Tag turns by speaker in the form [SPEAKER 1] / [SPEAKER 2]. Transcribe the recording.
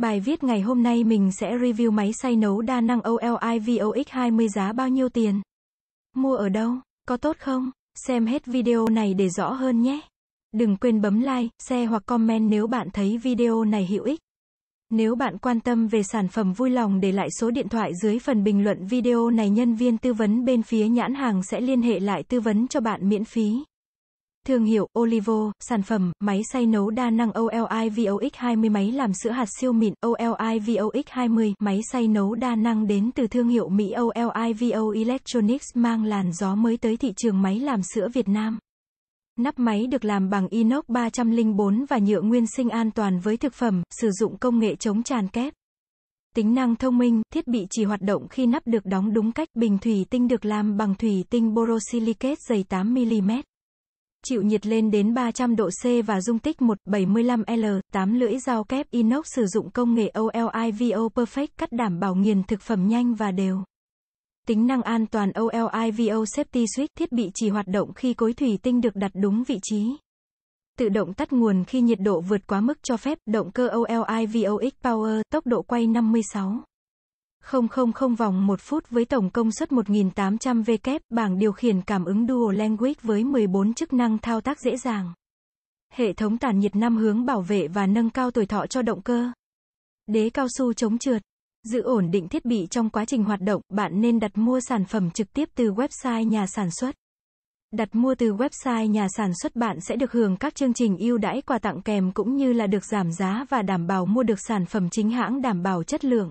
[SPEAKER 1] Bài viết ngày hôm nay mình sẽ review máy xay nấu đa năng OLI VOX20 giá bao nhiêu tiền? Mua ở đâu? Có tốt không? Xem hết video này để rõ hơn nhé. Đừng quên bấm like, share hoặc comment nếu bạn thấy video này hữu ích. Nếu bạn quan tâm về sản phẩm vui lòng để lại số điện thoại dưới phần bình luận video này nhân viên tư vấn bên phía nhãn hàng sẽ liên hệ lại tư vấn cho bạn miễn phí. Thương hiệu Olivo, sản phẩm, máy xay nấu đa năng OLIVOX20 máy làm sữa hạt siêu mịn OLIVOX20, máy xay nấu đa năng đến từ thương hiệu Mỹ OLIVO Electronics mang làn gió mới tới thị trường máy làm sữa Việt Nam. Nắp máy được làm bằng inox 304 và nhựa nguyên sinh an toàn với thực phẩm, sử dụng công nghệ chống tràn kép. Tính năng thông minh, thiết bị chỉ hoạt động khi nắp được đóng đúng cách, bình thủy tinh được làm bằng thủy tinh borosilicate dày 8mm chịu nhiệt lên đến 300 độ C và dung tích 1,75L, 8 lưỡi dao kép inox sử dụng công nghệ OLIVO Perfect cắt đảm bảo nghiền thực phẩm nhanh và đều. Tính năng an toàn OLIVO Safety Switch thiết bị chỉ hoạt động khi cối thủy tinh được đặt đúng vị trí. Tự động tắt nguồn khi nhiệt độ vượt quá mức cho phép, động cơ OLIVO X Power, tốc độ quay 56. 000 vòng 1 phút với tổng công suất 1800 W, bảng điều khiển cảm ứng Dual Language với 14 chức năng thao tác dễ dàng. Hệ thống tản nhiệt 5 hướng bảo vệ và nâng cao tuổi thọ cho động cơ. Đế cao su chống trượt. Giữ ổn định thiết bị trong quá trình hoạt động, bạn nên đặt mua sản phẩm trực tiếp từ website nhà sản xuất. Đặt mua từ website nhà sản xuất bạn sẽ được hưởng các chương trình ưu đãi quà tặng kèm cũng như là được giảm giá và đảm bảo mua được sản phẩm chính hãng đảm bảo chất lượng